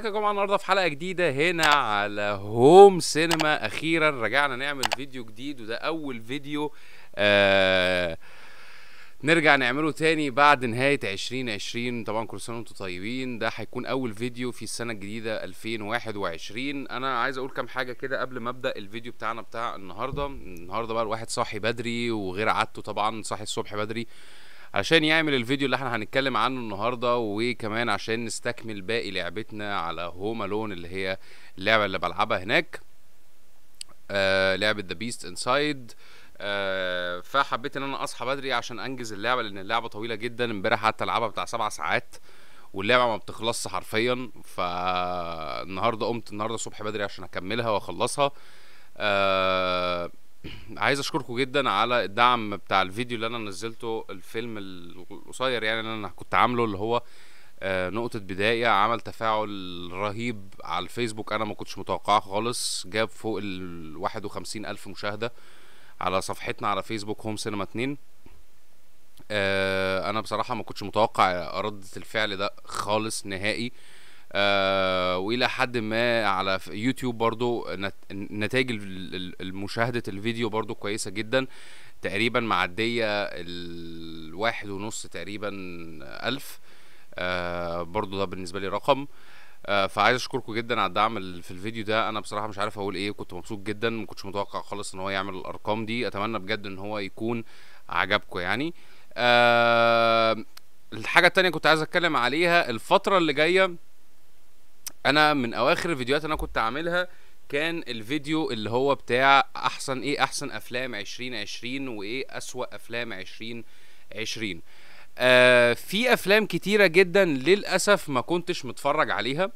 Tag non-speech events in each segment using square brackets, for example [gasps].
ازيكم يا جماعه النهارده في حلقه جديده هنا على هوم سينما اخيرا رجعنا نعمل فيديو جديد وده اول فيديو آه نرجع نعمله تاني بعد نهاية 2020 طبعا كل سنة وانتم طيبين ده هيكون أول فيديو في السنة الجديدة 2021 أنا عايز أقول كام حاجة كده قبل ما أبدأ الفيديو بتاعنا بتاع النهاردة النهاردة بقى الواحد صاحي بدري وغير عادته طبعا صاحي الصبح بدري عشان يعمل الفيديو اللي احنا هنتكلم عنه النهارده وكمان عشان نستكمل باقي لعبتنا على هوم الون اللي هي اللعبه اللي بلعبها هناك آه لعبه ذا بيست انسايد آه فحبيت ان انا اصحى بدري عشان انجز اللعبه لان اللعبه طويله جدا امبارح قعدت العبها بتاع سبع ساعات واللعبه ما بتخلصش حرفيا فالنهارده قمت النهارده الصبح بدري عشان اكملها واخلصها آه [clears throat] عايز اشكركم جدا على الدعم بتاع الفيديو اللي انا نزلته الفيلم القصير يعني اللي انا كنت عامله اللي هو آه، نقطة بداية عمل تفاعل رهيب على الفيسبوك انا ما كنتش متوقعه خالص جاب فوق ال 51 الف مشاهدة على صفحتنا على فيسبوك هوم سينما 2 آه، انا بصراحة ما كنتش متوقع ردة الفعل ده خالص نهائي آه، والى حد ما على يوتيوب برضو نتائج مشاهده الفيديو برضو كويسه جدا تقريبا معديه الواحد ونص تقريبا الف آه، برضو ده بالنسبه لي رقم آه، فعايز اشكركم جدا على الدعم في الفيديو ده انا بصراحه مش عارف اقول ايه كنت مبسوط جدا ما كنتش متوقع خالص ان هو يعمل الارقام دي اتمنى بجد ان هو يكون عجبكم يعني آه الحاجه التانية كنت عايز اتكلم عليها الفتره اللي جايه انا من اواخر الفيديوهات اللي انا كنت عاملها كان الفيديو اللي هو بتاع احسن ايه احسن افلام 2020 وايه اسوأ افلام 2020 آه في افلام كتيره جدا للاسف ما كنتش متفرج عليها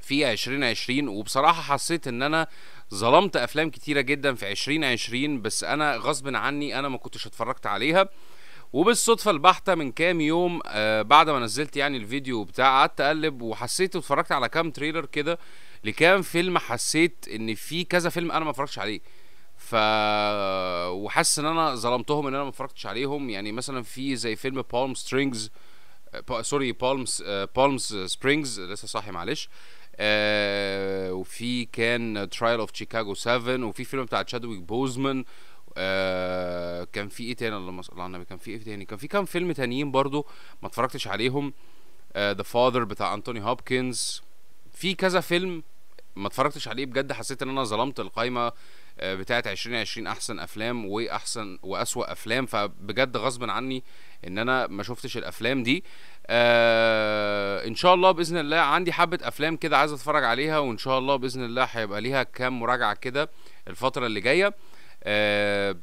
في 2020 وبصراحه حسيت ان انا ظلمت افلام كتيره جدا في 2020 بس انا غصب عني انا ما كنتش اتفرجت عليها وبالصدفه البحته من كام يوم آه بعد ما نزلت يعني الفيديو بتاع قعدت اقلب وحسيت واتفرجت على كام تريلر كده لكام فيلم حسيت ان في كذا فيلم انا ما اتفرجتش عليه ف وحاسس ان انا ظلمتهم ان انا ما اتفرجتش عليهم يعني مثلا في زي فيلم بالم سترينجز با... سوري بالمز بالمز سبرينجز لسه صاحي معلش آه وفي كان ترايل اوف شيكاغو 7 وفي فيلم بتاع تشادويك بوزمان آه، كان في ايه تاني اللهم صل على النبي كان في ايه تاني كان في كام فيلم تانيين برضو ما اتفرجتش عليهم ذا آه فاذر بتاع انتوني هوبكنز في كذا فيلم ما اتفرجتش عليه بجد حسيت ان انا ظلمت القايمه آه، بتاعه 2020 احسن افلام واحسن واسوا افلام فبجد غصب عني ان انا ما شفتش الافلام دي آه ان شاء الله باذن الله عندي حبه افلام كده عايز اتفرج عليها وان شاء الله باذن الله هيبقى ليها كام مراجعه كده الفتره اللي جايه آه،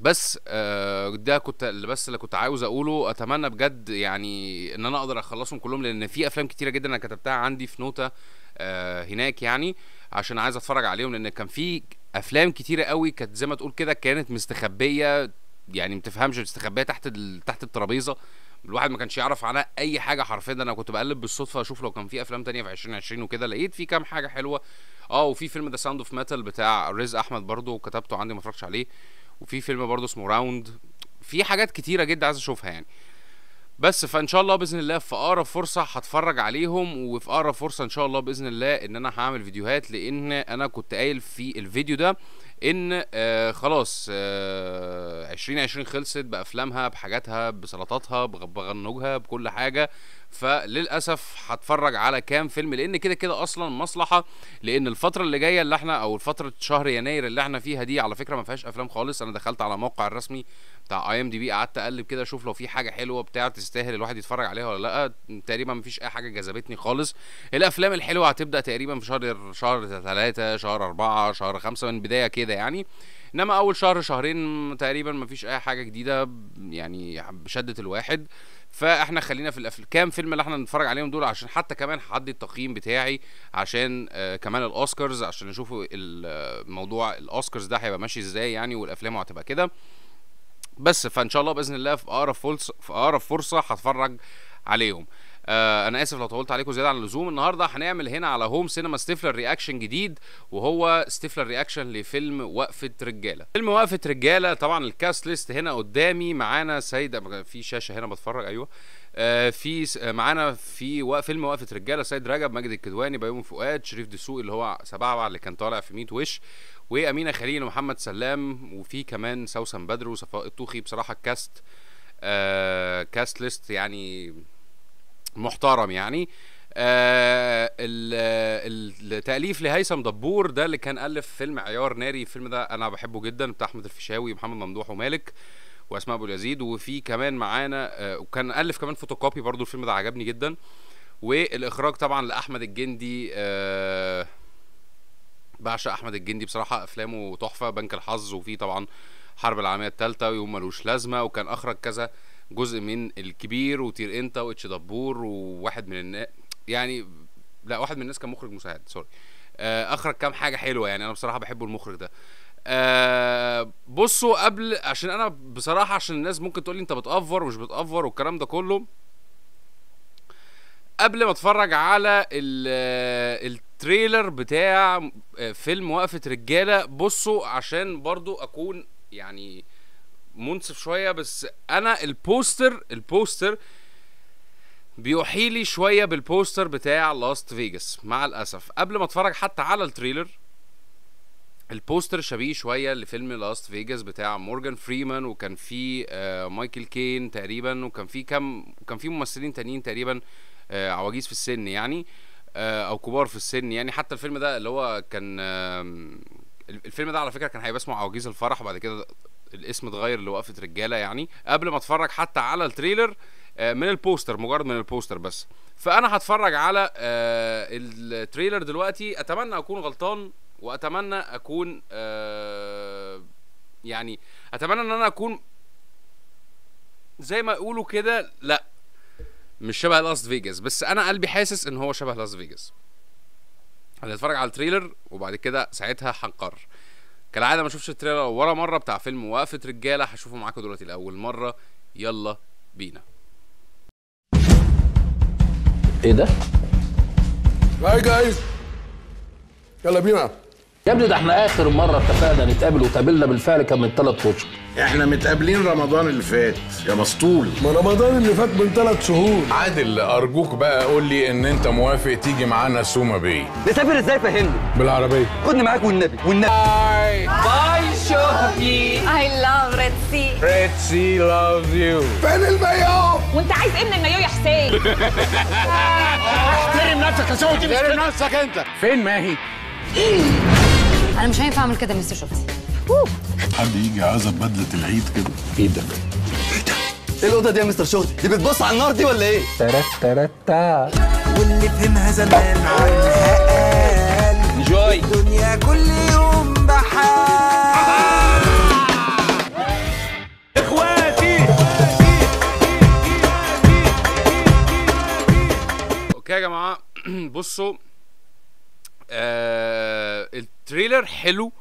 بس آه ده كنت بس اللي كنت عاوز اقوله اتمنى بجد يعني ان انا اقدر اخلصهم كلهم لان في افلام كتيره جدا انا كتبتها عندي في نوته آه هناك يعني عشان عايز اتفرج عليهم لان كان في افلام كتيره قوي كانت زي ما تقول كده كانت مستخبيه يعني ما تفهمش مستخبيه تحت ال... تحت الترابيزه الواحد ما كانش يعرف عنها اي حاجه حرفيا انا كنت بقلب بالصدفه اشوف لو كان في افلام تانية في 2020 وكده لقيت في كام حاجه حلوه اه وفي فيلم ذا ساوند اوف ميتال بتاع رزق احمد برضو كتبته عندي ما اتفرجتش عليه وفي فيلم برضو اسمه راوند في حاجات كتيره جدا عايز اشوفها يعني بس فان شاء الله باذن الله في اقرب فرصه هتفرج عليهم وفي اقرب فرصه ان شاء الله باذن الله ان انا هعمل فيديوهات لان انا كنت قايل في الفيديو ده ان آه خلاص آه 2020 خلصت بافلامها بحاجاتها بسلطاتها بغنوجها بكل حاجه فللاسف هتفرج على كام فيلم لان كده كده اصلا مصلحه لان الفتره اللي جايه اللي احنا او فتره شهر يناير اللي احنا فيها دي على فكره ما فيهاش افلام خالص انا دخلت على الموقع الرسمي بتاع اي ام دي بي قعدت اقلب كده اشوف لو في حاجه حلوه بتاع تستاهل الواحد يتفرج عليها ولا لا تقريبا مفيش اي حاجه جذبتني خالص الافلام الحلوه هتبدا تقريبا في شهر شهر ثلاثة شهر أربعة شهر خمسة من بدايه كده يعني انما اول شهر شهرين تقريبا مفيش اي حاجه جديده يعني شدت الواحد فاحنا خلينا في الافلام كام فيلم اللي احنا نتفرج عليهم دول عشان حتى كمان حد التقييم بتاعي عشان آه، كمان الاوسكارز عشان نشوف الموضوع آه، الاوسكارز ده هيبقى ماشي ازاي يعني والافلام هتبقى كده بس فان شاء الله باذن الله في اقرب فرصه في اقرب فرصه هتفرج عليهم آه انا اسف لو طولت عليكم زياده عن اللزوم النهارده هنعمل هنا على هوم سينما ستيفلر رياكشن جديد وهو ستيفلر رياكشن لفيلم وقفه رجاله فيلم وقفه رجاله طبعا الكاست ليست هنا قدامي معانا سيد في شاشه هنا بتفرج ايوه آه في معانا في فيلم وقفه رجاله سيد رجب ماجد الكدواني بيومي فؤاد شريف دسوقي اللي هو سبعه اللي كان طالع في 100 وش وامينه خليل ومحمد سلام وفي كمان سوسن بدر وصفاء الطوخي بصراحه الكاست آه كاست ليست يعني محترم يعني آه التاليف لهيثم دبور ده اللي كان الف فيلم عيار ناري الفيلم ده انا بحبه جدا بتاع احمد الفيشاوي ومحمد ممدوح ومالك واسماء ابو اليزيد وفي كمان معانا آه وكان الف كمان فوتوكوبي برضو الفيلم ده عجبني جدا والاخراج طبعا لاحمد الجندي آه بعشق احمد الجندي بصراحه افلامه تحفه بنك الحظ وفي طبعا حرب العالميه الثالثه ويوم ملوش لازمه وكان اخرج كذا جزء من الكبير وطير انت واتش دبور وواحد من النا... يعني لا واحد من الناس كان مخرج مساعد سوري آه، اخرج كام حاجه حلوه يعني انا بصراحه بحبه المخرج ده أه بصوا قبل عشان انا بصراحه عشان الناس ممكن تقول لي انت بتافر ومش بتافر والكلام ده كله قبل ما اتفرج على ال آه، التريلر بتاع آه، فيلم وقفة رجالة بصوا عشان برضو أكون يعني منصف شوية بس أنا البوستر البوستر بيوحي لي شوية بالبوستر بتاع لاست فيجاس مع الأسف قبل ما أتفرج حتى على التريلر البوستر شبيه شويه لفيلم لاست فيجاس بتاع مورجان فريمان وكان فيه آه مايكل كين تقريبا وكان فيه كم وكان فيه ممثلين تانيين تقريبا آه عواجيز في السن يعني آه، او كبار في السن يعني حتى الفيلم ده اللي هو كان الفيلم ده على فكره كان هيبقى اسمه عواجيز الفرح وبعد كده الاسم اتغير لوقفه رجاله يعني قبل ما اتفرج حتى على التريلر آه، من البوستر مجرد من البوستر بس فانا هتفرج على آه، التريلر دلوقتي اتمنى اكون غلطان واتمنى اكون يعني اتمنى ان انا اكون زي ما يقولوا كده لا مش شبه لاس فيجاس بس انا قلبي حاسس ان هو شبه لاس فيجاس هنتفرج على التريلر وبعد كده ساعتها هنقرر كالعاده ما شفتش التريلر ولا مره بتاع فيلم وقفه رجاله هشوفه معاكم دلوقتي لاول مره يلا بينا ايه ده؟ هاي جايز يلا بينا يا ابني ده احنا اخر مره اتفقنا نتقابل وتقابلنا بالفعل كان من ثلاث اشهر احنا متقابلين رمضان اللي فات يا مسطول ما رمضان اللي فات من ثلاث شهور عادل ارجوك بقى قول لي ان انت موافق تيجي معانا سوما بيه نسافر ازاي فهمني بالعربيه خدني معاك والنبي والنبي باي باي شوفي اي لاف ريد سي ريد سي لاف يو فين المايو وانت عايز ايه من المايو يا حسين [laughs] احترم نفسك يا سوما احترم نفسك انت فين ماهي [gasps] انا مش هينفع اعمل كده مستر شفتي حد يجي عزب بدله العيد كده ايه ده؟ ايه الاوضه دي يا مستر شغلي؟ دي بتبص على النار دي ولا ايه؟ ترت ترت واللي فهمها زمان عنها قال جوي الدنيا كل يوم بحال اخواتي اوكي يا جماعه [clears throat] بصوا آه تريلر حلو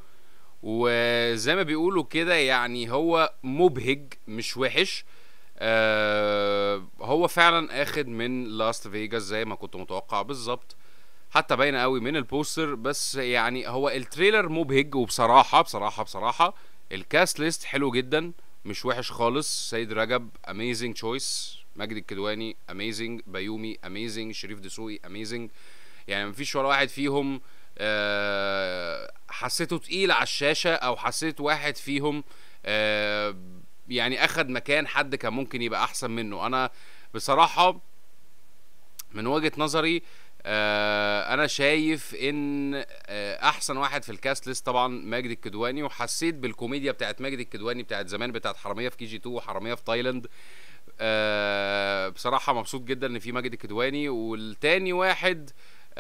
وزي ما بيقولوا كده يعني هو مبهج مش وحش آه، هو فعلا اخد من لاست فيجاس زي ما كنت متوقع بالظبط حتى باينه قوي من البوستر بس يعني هو التريلر مبهج وبصراحه بصراحه بصراحه الكاست ليست حلو جدا مش وحش خالص سيد رجب اميزنج تشويس مجد الكدواني اميزنج بيومي اميزنج شريف دسوقي اميزنج يعني مفيش ولا واحد فيهم آه، حسيته تقيل على الشاشه او حسيت واحد فيهم آه، يعني اخد مكان حد كان ممكن يبقى احسن منه انا بصراحه من وجهه نظري آه، انا شايف ان احسن واحد في الكاست ليست طبعا ماجد الكدواني وحسيت بالكوميديا بتاعت ماجد الكدواني بتاعت زمان بتاعت حراميه في كي جي 2 وحراميه في تايلاند بصراحه مبسوط جدا ان في ماجد الكدواني والتاني واحد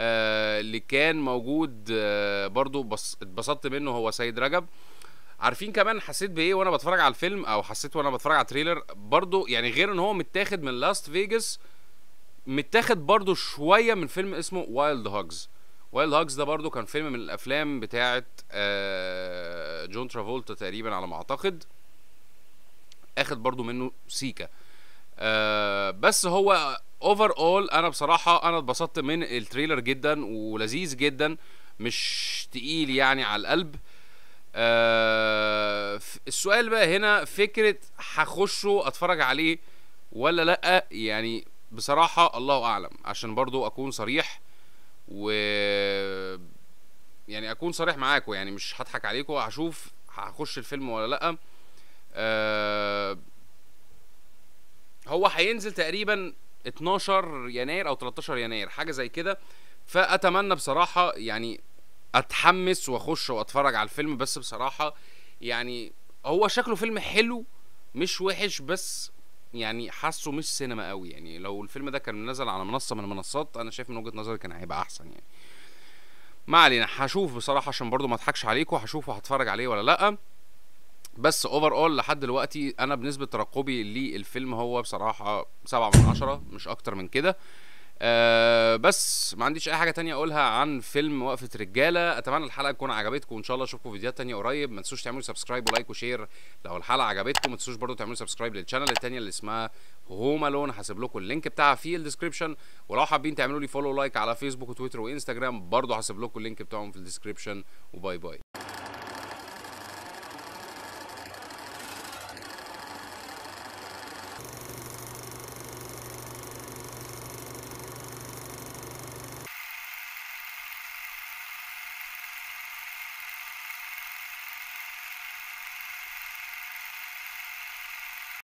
آه، اللي كان موجود آه، برضو بس اتبسطت منه هو سيد رجب عارفين كمان حسيت بايه وانا بتفرج على الفيلم او حسيت وانا بتفرج على تريلر برضو يعني غير ان هو متاخد من لاست فيجاس متاخد برضو شويه من فيلم اسمه وايلد هاجز وايلد هاجز ده برضو كان فيلم من الافلام بتاعه جون ترافولتا تقريبا على ما اعتقد اخد برضو منه سيكا آه، بس هو اوفر اول انا بصراحه انا اتبسطت من التريلر جدا ولذيذ جدا مش تقيل يعني على القلب آه السؤال بقى هنا فكره هخشه اتفرج عليه ولا لا يعني بصراحه الله اعلم عشان برضو اكون صريح و يعني اكون صريح معاكم يعني مش هضحك عليكم هشوف هخش الفيلم ولا لا آه هو هينزل تقريبا 12 يناير او 13 يناير حاجه زي كده فاتمنى بصراحه يعني اتحمس واخش واتفرج على الفيلم بس بصراحه يعني هو شكله فيلم حلو مش وحش بس يعني حاسه مش سينما قوي يعني لو الفيلم ده كان نزل على منصه من المنصات انا شايف من وجهه نظري كان هيبقى احسن يعني ما علينا هشوف بصراحه عشان برضو ما اضحكش عليكم هشوف وهتفرج عليه ولا لا بس اوفر اول لحد دلوقتي انا بنسبه ترقبي للفيلم هو بصراحه سبعة من عشرة مش اكتر من كده أه بس ما عنديش اي حاجه تانية اقولها عن فيلم وقفه رجاله اتمنى الحلقه تكون عجبتكم وان شاء الله اشوفكم فيديوهات تانية قريب ما تنسوش تعملوا سبسكرايب ولايك وشير لو الحلقه عجبتكم ما تنسوش برضو تعملوا سبسكرايب للشانل التانية اللي اسمها هوم الون هسيب لكم اللينك بتاعها في الديسكربشن ولو حابين تعملوا لي فولو لايك على فيسبوك وتويتر وانستجرام برضو هسيب لكم اللينك بتاعهم في الديسكربشن وباي باي